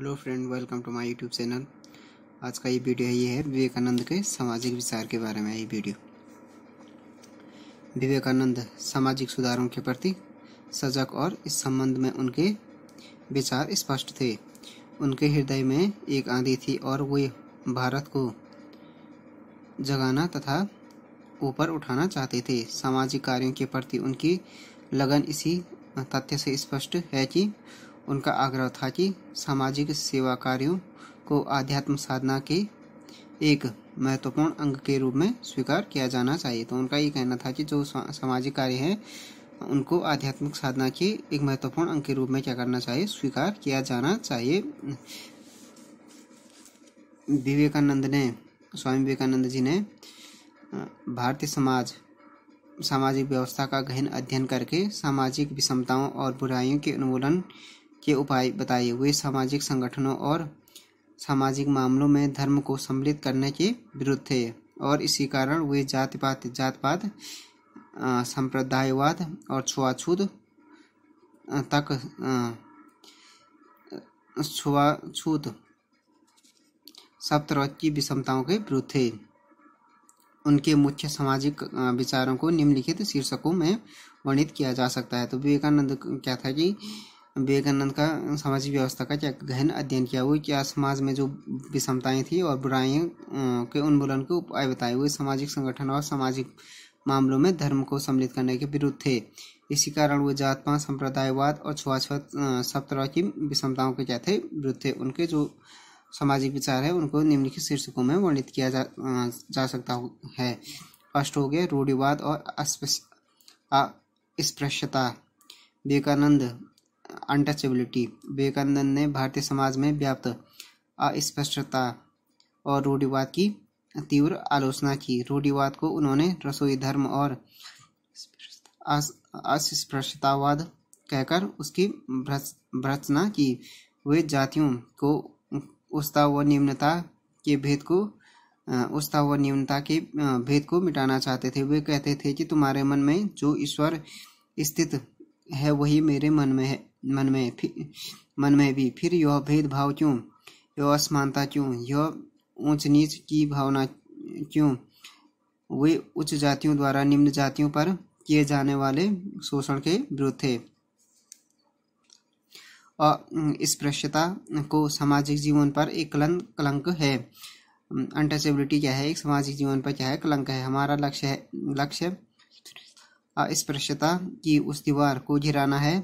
hello friend welcome to my YouTube channel आज का ये वीडियो है ये है विवेकानंद के सामाजिक विचार के बारे में ये वीडियो विवेकानंद सामाजिक सुधारों के प्रति सजग और इस संबंध में उनके विचार स्पष्ट थे उनके हृदय में एक आंधी थी और वे भारत को जगाना तथा ऊपर उठाना चाहते थे सामाजिक कार्यों के प्रति उनकी लगन इसी तथ्य से स्पष्ट है कि उनका आग्रह था कि सामाजिक सेवा कार्यों को आध्यात्म साधना के एक महत्वपूर्ण अंग के रूप में स्वीकार किया जाना चाहिए तो उनका ये कहना था कि जो सामाजिक कार्य हैं उनको आध्यात्मिक साधना के एक महत्वपूर्ण अंग के रूप में क्या करना चाहिए स्वीकार किया जाना चाहिए विवेकानंद ने स्वामी विवेकानंद जी ने भारतीय समाज सामाजिक व्यवस्था का गहन अध्ययन करके सामाजिक विषमताओं और बुराइयों के उन्मूलन के उपाय बताए हुए सामाजिक संगठनों और सामाजिक मामलों में धर्म को सम्मिलित करने के विरुद्ध थे और इसी कारण वे जातिपात जातपात संप्रदायवाद और छुआछूत तक छुआछूत सब तरह की विषमताओं के विरुद्ध थे उनके मुख्य सामाजिक विचारों को निम्नलिखित शीर्षकों में वर्णित किया जा सकता है तो विवेकानंद क्या था कि विवेकानंद का सामाजिक व्यवस्था का क्या गहन अध्ययन किया हुआ क्या समाज में जो विषमताएं थी और बुराइयों अं, के उन्मूलन के उपाय बताए हुए सामाजिक संगठन और सामाजिक मामलों में धर्म को सम्मिलित करने के विरुद्ध थे इसी कारण वो जात पात संप्रदायवाद और छुआछूत अं, सब तरह की विषमताओं के क्या थे विरुद्ध थे उनके जो सामाजिक विचार है उनको निम्नलिखित शीर्षकों में वर्णित किया जा, अं, जा सकता है फर्स्ट हो गया रूढ़िवाद और अस्पृश्यता विवेकानंद अनटचेबिलिटी विवेकानंद ने भारतीय समाज में व्याप्त अस्पष्टता और रूढ़िवाद की तीव्र आलोचना की रूढ़िवाद को उन्होंने रसोई धर्म और अस्पृश्यतावाद कहकर उसकी भ्रचना की वे जातियों को उस्ता व निम्नता के भेद को उस्ता व निम्नता के भेद को मिटाना चाहते थे वे कहते थे कि तुम्हारे मन में जो ईश्वर स्थित है वही मेरे मन में है मन में मन में भी फिर यह भेदभाव क्यों यह असमानता क्यों यह ऊंच नीच की भावना क्यों वे उच्च जातियों द्वारा निम्न जातियों पर किए जाने वाले शोषण के विरुद्ध थे और स्पृश्यता को सामाजिक जीवन पर एक कलंक कलंक है अनटचेबिलिटी क्या है एक सामाजिक जीवन पर क्या है कलंक है हमारा लक्ष्य है लक्ष्य स्पृश्यता की उस दीवार को घिराना है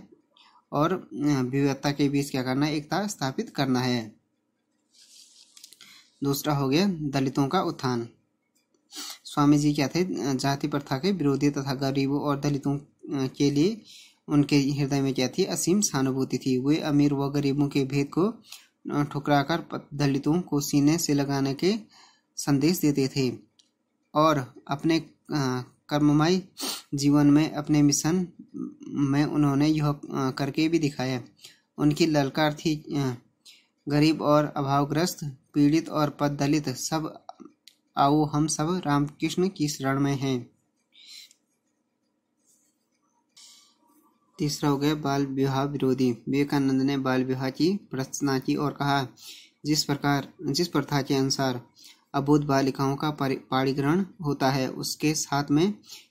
और विविधता के बीच क्या करना है एकता स्थापित करना है दूसरा हो गया दलितों का उत्थान स्वामी जी क्या थे जाति प्रथा के विरोधी तथा गरीबों और दलितों के लिए उनके हृदय में क्या थी असीम सहानुभूति थी वे अमीर व गरीबों के भेद को ठुकराकर दलितों को सीने से लगाने के संदेश देते थे और अपने कर्ममय जीवन में अपने मिशन में उन्होंने यह करके भी दिखाया उनकी ललकार थी गरीब और अभावग्रस्त पीड़ित और पद दलित सब आओ हम सब रामकृष्ण की शरण में हैं तीसरा हो गया बाल विवाह विरोधी विवेकानंद ने बाल विवाह की प्रस्तना की और कहा जिस प्रकार जिस प्रथा के अनुसार अबोध बालिकाओं का पारिग्रहण होता है उसके साथ में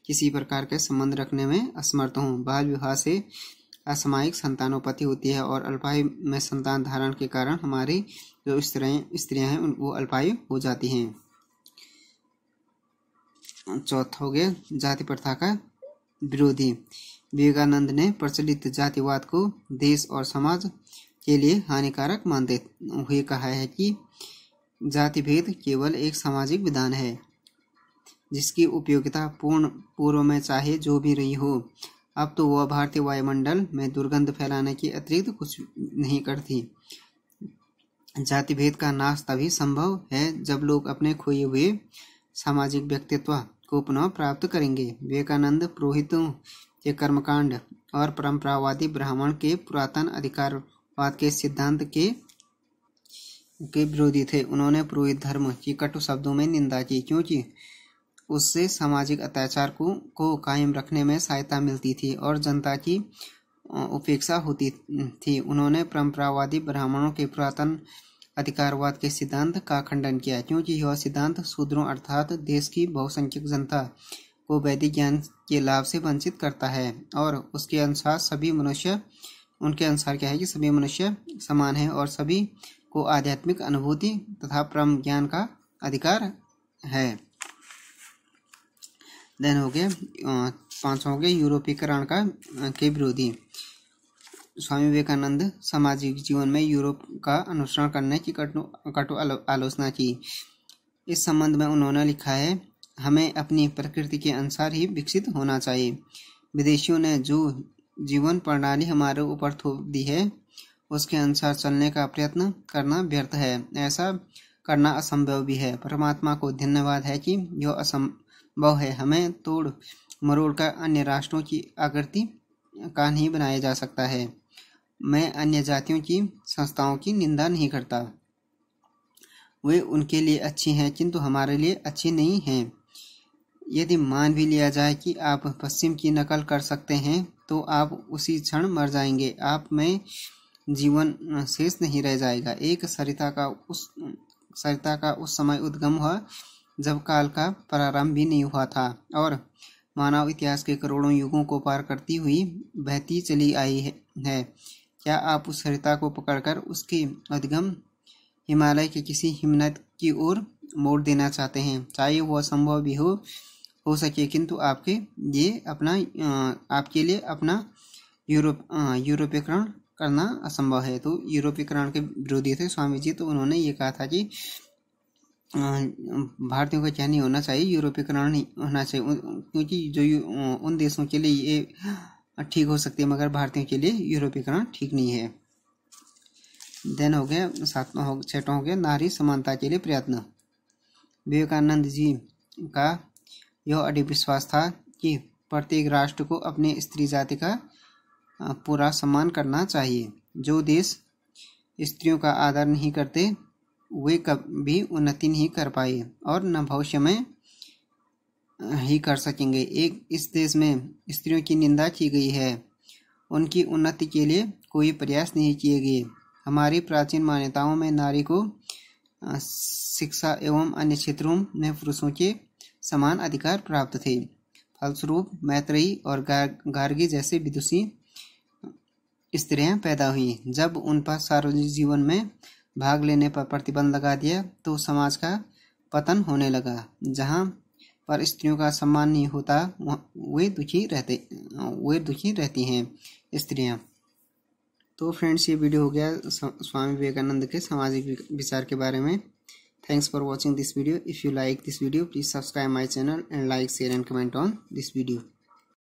किसी प्रकार के संबंध रखने में असमर्थ हूँ बाल विवाह से असामायिक संतानोपति होती है और अल्पायु में संतान धारण के कारण हमारी जो स्त्रियाँ स्त्रियाँ हैं वो अल्पायु हो जाती हैं चौथा हो गया जाति प्रथा का विरोधी विवेकानंद ने प्रचलित जातिवाद को देश और समाज के लिए हानिकारक मानते हुए कहा है कि भेद केवल एक सामाजिक विधान है जिसकी उपयोगिता पूर्ण पूर्व में चाहे जो भी रही हो अब तो वह भारतीय वायुमंडल में दुर्गंध फैलाने के अतिरिक्त कुछ नहीं करती जाति भेद का नाश तभी संभव है जब लोग अपने खोए हुए सामाजिक व्यक्तित्व को पुनः प्राप्त करेंगे विवेकानंद पुरोहितों के कर्मकांड और परंपरावादी ब्राह्मण के पुरातन अधिकारवाद के सिद्धांत के के विरोधी थे उन्होंने पुरोहित धर्म की कटु शब्दों में निंदा की क्योंकि उससे सामाजिक अत्याचार को को कायम रखने में सहायता मिलती थी और जनता की उपेक्षा होती थी उन्होंने परंपरावादी ब्राह्मणों के पुरातन अधिकारवाद के सिद्धांत का खंडन किया क्योंकि यह सिद्धांत शूद्रों अर्थात देश की बहुसंख्यक जनता को वैदिक ज्ञान के लाभ से वंचित करता है और उसके अनुसार सभी मनुष्य उनके अनुसार क्या है कि सभी मनुष्य समान हैं और सभी को आध्यात्मिक अनुभूति तथा परम ज्ञान का अधिकार है देन हो गए पांच हो गए यूरोपीकरण का के विरोधी स्वामी विवेकानंद सामाजिक जीवन में यूरोप का अनुसरण करने की कटु कटु आलोचना की इस संबंध में उन्होंने लिखा है हमें अपनी प्रकृति के अनुसार ही विकसित होना चाहिए विदेशियों ने जो जीवन प्रणाली हमारे ऊपर थोप दी है उसके अनुसार चलने का प्रयत्न करना व्यर्थ है ऐसा करना असंभव भी है परमात्मा को धन्यवाद है कि यह असंभव है हमें तोड़ मरोड़ कर अन्य राष्ट्रों की आकृति का नहीं बनाया जा सकता है मैं अन्य जातियों की संस्थाओं की निंदा नहीं करता वे उनके लिए अच्छी हैं किंतु हमारे लिए अच्छी नहीं हैं यदि मान भी लिया जाए कि आप पश्चिम की नकल कर सकते हैं तो आप उसी क्षण मर जाएंगे आप में जीवन शेष नहीं रह जाएगा एक सरिता का उस सरिता का उस समय उद्गम हुआ जब काल का प्रारंभ भी नहीं हुआ था और मानव इतिहास के करोड़ों युगों को पार करती हुई बहती चली आई है क्या आप उस सरिता को पकड़कर उसके उद्गम हिमालय के किसी हिमनत की ओर मोड़ देना चाहते हैं चाहे वह संभव भी हो हो सके किंतु आपके ये अपना आपके लिए अपना यूरोप यूरोपीकरण करना असंभव है तो यूरोपीकरण के विरोधी थे स्वामी जी तो उन्होंने ये कहा था कि भारतीयों का चयन नहीं होना चाहिए यूरोपीकरण नहीं होना चाहिए क्योंकि जो उन देशों के लिए ये ठीक हो सकती है मगर भारतीयों के लिए यूरोपीकरण ठीक नहीं है देन हो गया सातवा हो छठवा हो गया नारी समानता के लिए प्रयत्न विवेकानंद जी का यह अडिग विश्वास था कि प्रत्येक राष्ट्र को अपने स्त्री जाति का पूरा सम्मान करना चाहिए जो देश स्त्रियों का आदर नहीं करते वे कभी उन्नति नहीं कर पाए और न भविष्य में ही कर सकेंगे एक इस देश में स्त्रियों की निंदा की गई है उनकी उन्नति के लिए कोई प्रयास नहीं किए गए हमारी प्राचीन मान्यताओं में नारी को शिक्षा एवं अन्य क्षेत्रों में पुरुषों के समान अधिकार प्राप्त थे फलस्वरूप मैत्रेयी और गार्गी जैसे विदुषी स्त्रियां पैदा हुई जब उन पर सार्वजनिक जीवन में भाग लेने पर प्रतिबंध लगा दिया तो समाज का पतन होने लगा जहाँ पर स्त्रियों का सम्मान नहीं होता वे दुखी रहते वे दुखी रहती हैं स्त्रियाँ तो फ्रेंड्स ये वीडियो हो गया स्वामी विवेकानंद के सामाजिक विचार के बारे में thanks for watching this video if you like this video please subscribe my channel and like share and comment on this video